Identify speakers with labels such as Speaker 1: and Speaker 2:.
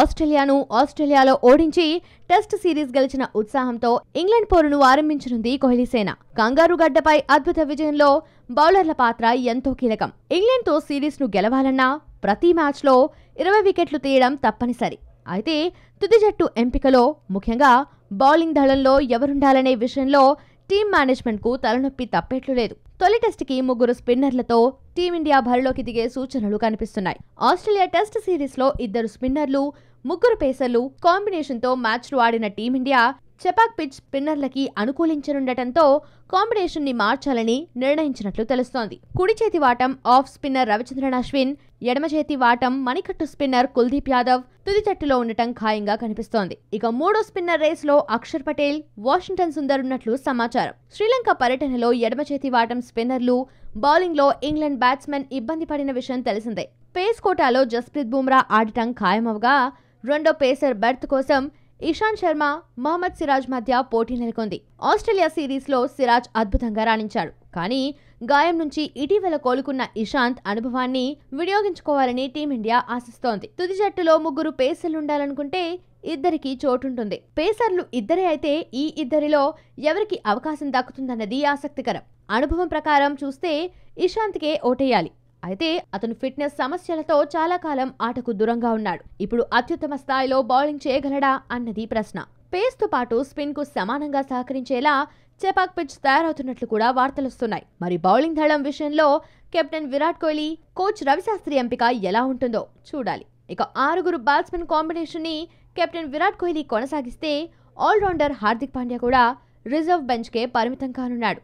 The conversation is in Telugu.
Speaker 1: ఆస్ట్రేలియాను ఆస్ట్రేలియాలో ఓడించి టెస్ట్ సిరీస్ గెలిచిన ఉత్సాహంతో ఇంగ్లాండ్ పోరును ఆరంభించనుంది కోహ్లీసేన కంగారు గడ్డపై అద్భుత విజయంలో బౌలర్ల పాత్ర ఎంతో కీలకం ఇంగ్లాండ్తో సిరీస్ను గెలవాలన్నా ప్రతి మ్యాచ్లో ఇరవై వికెట్లు తీయడం తప్పనిసరి అయితే తుది జట్టు ఎంపికలో ముఖ్యంగా బౌలింగ్ దళంలో ఎవరుండాలనే విషయంలో టీం మేనేజ్మెంట్కు తలనొప్పి తప్పేట్లు లేదు తొలి టెస్టుకి ముగ్గురు స్పిన్నర్లతో టీమిండియా బరిలోకి దిగే సూచనలు కనిపిస్తున్నాయి ఆస్ట్రేలియా టెస్ట్ సిరీస్లో ఇద్దరు స్పిన్నర్లు ముగ్గురు పేసర్లు కాంబినేషన్తో మ్యాచ్లు ఆడిన టీమిండియా చెపాక్ పిచ్ స్పిన్నర్లకి అనుకూలించనుండటంతో ని మార్చాలని నిర్ణయించినట్లు తెలుస్తోంది కుడి చేతి వాటం ఆఫ్ స్పిన్నర్ రవిచంద్రన్ అశ్విన్ ఎడమ చేతి వాటం మణికట్టు స్పిన్నర్ కుల్దీప్ యాదవ్ తుది జట్టులో ఉండటం ఖాయంగా కనిపిస్తోంది ఇక మూడో స్పిన్నర్ రేస్ లో అక్షర్ పటేల్ వాషింగ్టన్ సుందర్ ఉన్నట్లు సమాచారం శ్రీలంక పర్యటనలో ఎడమ చేతి వాటం స్పిన్నర్లు బౌలింగ్ లో ఇంగ్లాండ్ బ్యాట్స్మెన్ ఇబ్బంది పడిన విషయం తెలిసిందే పేస్ కోటాలో జస్ప్రీత్ బుమ్రా ఆడటం ఖాయమవగా రెండో పేసర్ బెర్త్ కోసం ఇషాంత్ శర్మ మహమ్మద్ సిరాజ్ మధ్య పోటీ నెలకొంది ఆస్ట్రేలియా సిరీస్లో సిరాజ్ అద్భుతంగా రాణించాడు కానీ గాయం నుంచి ఇటీవల కోలుకున్న ఇషాంత్ అనుభవాన్ని వినియోగించుకోవాలని టీమిండియా ఆశిస్తోంది తుది జట్టులో ముగ్గురు పేసర్లుండాలనుకుంటే ఇద్దరికి చోటుంటుంది పేసర్లు ఇద్దరే అయితే ఈ ఇద్దరిలో ఎవరికి అవకాశం దక్కుతుందన్నది ఆసక్తికరం అనుభవం ప్రకారం చూస్తే ఇషాంత్కే ఓటేయాలి అయితే అతను ఫిట్నెస్ సమస్యలతో చాలా కాలం ఆటకు దూరంగా ఉన్నాడు ఇప్పుడు అత్యుత్తమ స్థాయిలో బౌలింగ్ చేయగలడా అన్నది ప్రశ్న పేస్తో పాటు స్పిన్ కు సమానంగా సహకరించేలా చెపాక్ పిచ్ తయారవుతున్నట్లు కూడా వార్తలొస్తున్నాయి మరి బౌలింగ్ దళం విషయంలో కెప్టెన్ విరాట్ కోహ్లీ కోచ్ రవిశాస్త్రి ఎంపిక ఎలా ఉంటుందో చూడాలి ఇక ఆరుగురు బ్యాట్స్మెన్ కాంబినేషన్ని కెప్టెన్ విరాట్ కోహ్లీ కొనసాగిస్తే ఆల్రౌండర్ హార్దిక్ పాండ్యా కూడా రిజర్వ్ బెంచ్కే పరిమితం కానున్నాడు